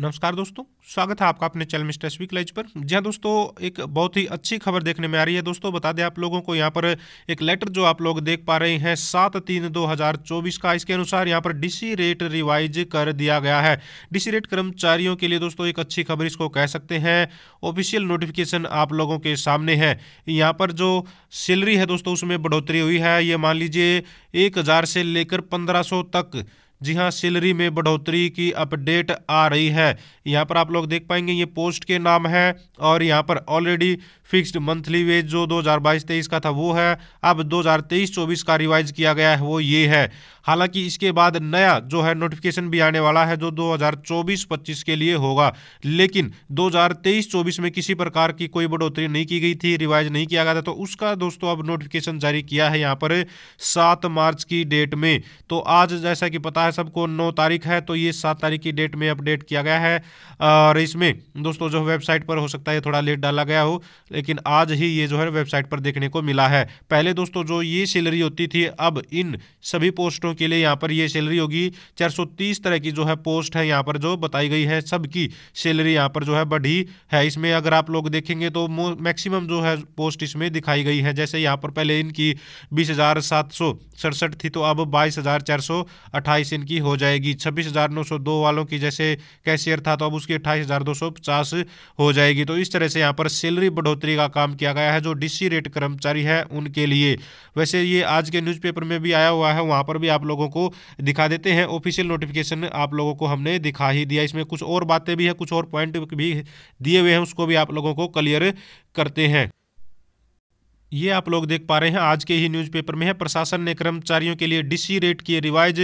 नमस्कार दोस्तों स्वागत है आपका अपने चैनल मिस्टर स्वीक लाइज पर जी हाँ दोस्तों एक बहुत ही अच्छी खबर देखने में आ रही है दोस्तों बता दें आप लोगों को यहाँ पर एक लेटर जो आप लोग देख पा रहे हैं सात तीन दो हजार चौबीस का इसके अनुसार यहाँ पर डीसी रेट रिवाइज कर दिया गया है डीसी रेट कर्मचारियों के लिए दोस्तों एक अच्छी खबर इसको कह सकते हैं ऑफिशियल नोटिफिकेशन आप लोगों के सामने है यहाँ पर जो सैलरी है दोस्तों उसमें बढ़ोतरी हुई है ये मान लीजिए एक से लेकर पंद्रह तक जी हाँ सैलरी में बढ़ोतरी की अपडेट आ रही है यहाँ पर आप लोग देख पाएंगे ये पोस्ट के नाम है और यहाँ पर ऑलरेडी फिक्स्ड मंथली वेज जो 2022-23 का था वो है अब 2023-24 का रिवाइज किया गया है वो ये है हालांकि इसके बाद नया जो है नोटिफिकेशन भी आने वाला है जो 2024-25 के लिए होगा लेकिन 2023-24 में किसी प्रकार की कोई बढ़ोतरी नहीं की गई थी रिवाइज नहीं किया गया था तो उसका दोस्तों अब नोटिफिकेशन जारी किया है यहाँ पर सात मार्च की डेट में तो आज जैसा कि पता है है सबको नौ तारीख है तो ये सात तारीख की डेट में अपडेट किया गया है और इसमें दोस्तों जो वेबसाइट पर हो सकता है थोड़ा लेट डाला गया हो लेकिन आज ही ये जो है वेबसाइट पर देखने को मिला है पहले दोस्तों जो ये सैलरी होती थी अब इन सभी पोस्टों के लिए यहाँ पर ये सैलरी होगी चार तरह की जो है पोस्ट है यहाँ पर जो बताई गई है सबकी सैलरी यहाँ पर जो है बढ़ी है इसमें अगर आप लोग देखेंगे तो मैक्सिमम जो है पोस्ट इसमें दिखाई गई है जैसे यहाँ पर पहले इनकी बीस थी तो अब बाईस इनकी हो जाएगी छब्बीस हज़ार नौ सौ दो वालों की जैसे कैशियर था तो अब उसकी अट्ठाईस हज़ार दो सौ पचास हो जाएगी तो इस तरह से यहाँ पर सैलरी बढ़ोतरी का काम किया गया है जो डीसी रेट कर्मचारी है उनके लिए वैसे ये आज के न्यूज़पेपर में भी आया हुआ है वहां पर भी आप लोगों को दिखा देते हैं ऑफिशियल नोटिफिकेशन आप लोगों को हमने दिखा ही दिया इसमें कुछ और बातें भी है कुछ और पॉइंट भी दिए हुए हैं उसको भी आप लोगों को क्लियर करते हैं ये आप लोग देख पा रहे हैं आज के ही न्यूज़पेपर में है प्रशासन ने कर्मचारियों के लिए डीसी रेट की रिवाइज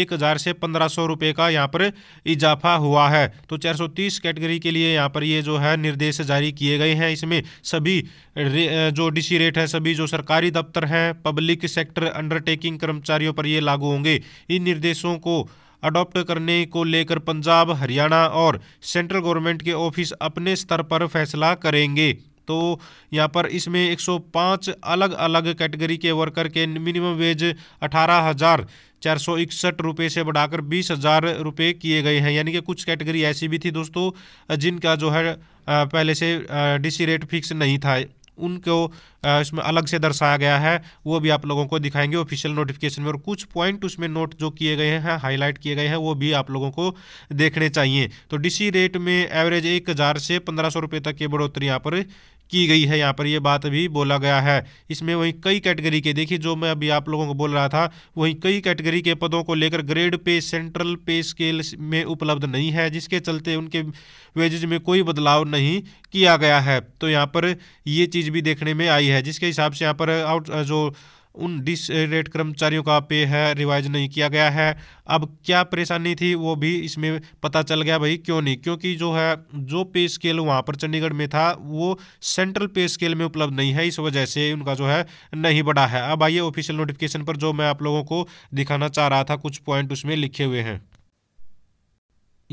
एक हज़ार से पंद्रह सौ रुपये का यहाँ पर इजाफा हुआ है तो चार सौ तीस कैटेगरी के लिए यहाँ पर ये जो है निर्देश जारी किए गए हैं इसमें सभी जो डीसी रेट है सभी जो सरकारी दफ्तर हैं पब्लिक सेक्टर अंडरटेकिंग कर्मचारियों पर ये लागू होंगे इन निर्देशों को अडॉप्ट करने को लेकर पंजाब हरियाणा और सेंट्रल गवर्नमेंट के ऑफिस अपने स्तर पर फैसला करेंगे तो यहाँ पर इसमें 105 अलग अलग कैटेगरी के वर्कर के मिनिमम वेज अठारह हज़ार चार सौ इकसठ रुपये से बढ़ाकर बीस हज़ार रुपये किए गए हैं यानी कि कुछ कैटेगरी ऐसी भी थी दोस्तों जिनका जो है पहले से डीसी रेट फिक्स नहीं था उनको इसमें अलग से दर्शाया गया है वो भी आप लोगों को दिखाएंगे ऑफिशियल नोटिफिकेशन में और कुछ पॉइंट उसमें नोट जो किए गए हैं हाईलाइट किए गए हैं वो भी आप लोगों को देखने चाहिए तो डीसी रेट में एवरेज एक हज़ार से पंद्रह सौ रुपये तक की बढ़ोतरी यहाँ पर की गई है यहाँ पर ये बात भी बोला गया है इसमें वहीं कई कैटेगरी के देखिए जो मैं अभी आप लोगों को बोल रहा था वहीं कई कैटेगरी के पदों को लेकर ग्रेड पे सेंट्रल पे स्केल में उपलब्ध नहीं है जिसके चलते उनके वेजेज में कोई बदलाव नहीं किया गया है तो यहाँ पर ये चीज़ भी देखने में आई है जिसके हिसाब से यहाँ पर आउट जो उन डिस रेट कर्मचारियों का पे है रिवाइज नहीं किया गया है अब क्या परेशानी थी वो भी इसमें पता चल गया भाई क्यों नहीं क्योंकि जो है जो पे स्केल वहाँ पर चंडीगढ़ में था वो सेंट्रल पे स्केल में उपलब्ध नहीं है इस वजह से उनका जो है नहीं बढ़ा है अब आइए ऑफिशियल नोटिफिकेशन पर जो मैं आप लोगों को दिखाना चाह रहा था कुछ पॉइंट उसमें लिखे हुए हैं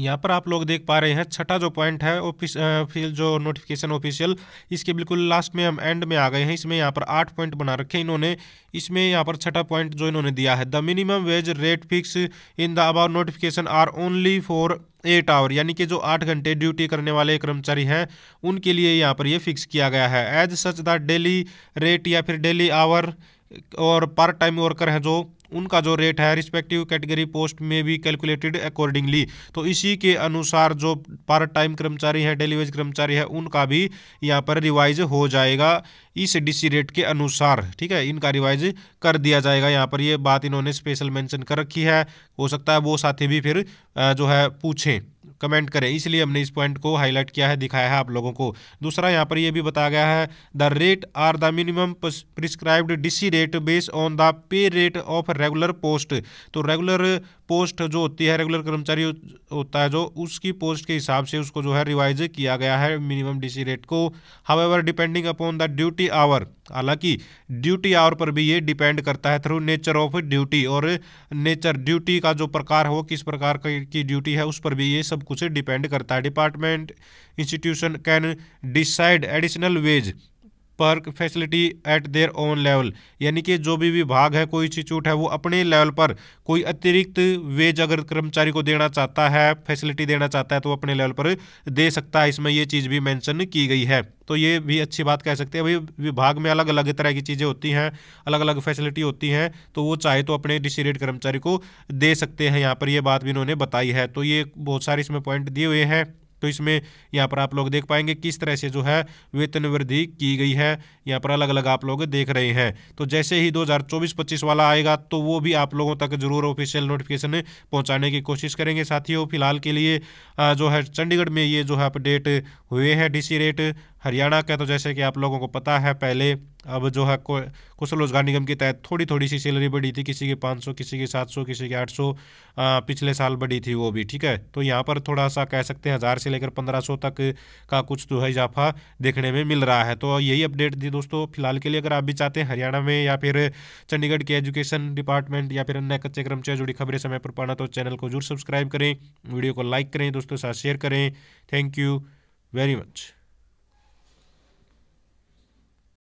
यहाँ पर आप लोग देख पा रहे हैं छठा जो पॉइंट है ऑफिस फिर जो नोटिफिकेशन ऑफिशियल इसके बिल्कुल लास्ट में हम एंड में आ गए हैं इसमें यहाँ पर आठ पॉइंट बना रखे इन्होंने इसमें यहाँ पर छठा पॉइंट जो इन्होंने दिया है the minimum wage rate fix in the above notification are only for eight hour यानी कि जो आठ घंटे ड्यूटी करने वाले कर्मचारी हैं उनके लिए यहाँ पर ये यह फिक्स किया गया है as such the daily rate या फिर डेली आवर और पार्ट टाइम वर्कर हैं जो उनका जो रेट है रिस्पेक्टिव कैटेगरी पोस्ट में भी कैलकुलेटेड अकॉर्डिंगली तो इसी के अनुसार जो पार्ट टाइम कर्मचारी है डेलीवेज कर्मचारी है उनका भी यहाँ पर रिवाइज हो जाएगा इस डीसी रेट के अनुसार ठीक है इनका रिवाइज कर दिया जाएगा यहाँ पर ये बात इन्होंने स्पेशल मेंशन कर रखी है हो सकता है वो साथी भी फिर जो है पूछें कमेंट करें इसलिए हमने इस पॉइंट को हाईलाइट किया है दिखाया है आप लोगों को दूसरा यहाँ पर यह भी बताया गया है the rate are the minimum prescribed DC rate base on the pay rate of regular post तो रेगुलर पोस्ट जो होती है रेगुलर कर्मचारी होता है जो उसकी पोस्ट के हिसाब से उसको जो है रिवाइज किया गया है मिनिमम डीसी रेट को however depending upon the duty hour हालांकि ड्यूटी आवर पर भी ये डिपेंड करता है थ्रू नेचर ऑफ ड्यूटी और नेचर ड्यूटी का जो प्रकार हो किस प्रकार की ड्यूटी है उस पर भी ये सब कुछ डिपेंड करता है department institution can decide additional wage पर facility at their own level यानी कि जो भी विभाग है कोई इंस्टीट्यूट है वो अपने लेवल पर कोई अतिरिक्त वेज अगर कर्मचारी को देना चाहता है फैसिलिटी देना चाहता है तो अपने लेवल पर दे सकता है इसमें ये चीज़ भी मैंशन की गई है तो ये भी अच्छी बात कह सकते हैं भाई विभाग में अलग अलग तरह की चीज़ें होती हैं अलग अलग फैसिलिटी होती हैं तो वो चाहे तो अपने डिसीडेड कर्मचारी को दे सकते हैं यहाँ पर ये बात भी इन्होंने बताई है तो ये बहुत सारे इसमें पॉइंट दिए हुए हैं तो इसमें यहाँ पर आप लोग देख पाएंगे किस तरह से जो है वेतन वृद्धि की गई है यहाँ पर अलग अलग आप लोग देख रहे हैं तो जैसे ही 2024-25 वाला आएगा तो वो भी आप लोगों तक जरूर ऑफिशियल नोटिफिकेशन पहुँचाने की कोशिश करेंगे साथियों फिलहाल के लिए जो है चंडीगढ़ में ये जो है अपडेट हुए हैं डी रेट हरियाणा का तो जैसे कि आप लोगों को पता है पहले अब जो है कुशल रोजगार निगम के तहत थोड़ी थोड़ी सी सैलरी बढ़ी थी किसी की 500 किसी की 700 किसी की 800 पिछले साल बढ़ी थी वो भी ठीक है तो यहाँ पर थोड़ा सा कह सकते हैं हज़ार से लेकर 1500 तक का कुछ जो है इजाफा देखने में मिल रहा है तो यही अपडेट दी दोस्तों फिलहाल के लिए अगर आप भी चाहते हैं हरियाणा में या फिर चंडीगढ़ के एजुकेशन डिपार्टमेंट या फिर अन्य कच्चे क्रम से जुड़ी खबरें समय पर पाना तो चैनल को जरूर सब्सक्राइब करें वीडियो को लाइक करें दोस्तों के साथ शेयर करें थैंक यू वेरी मच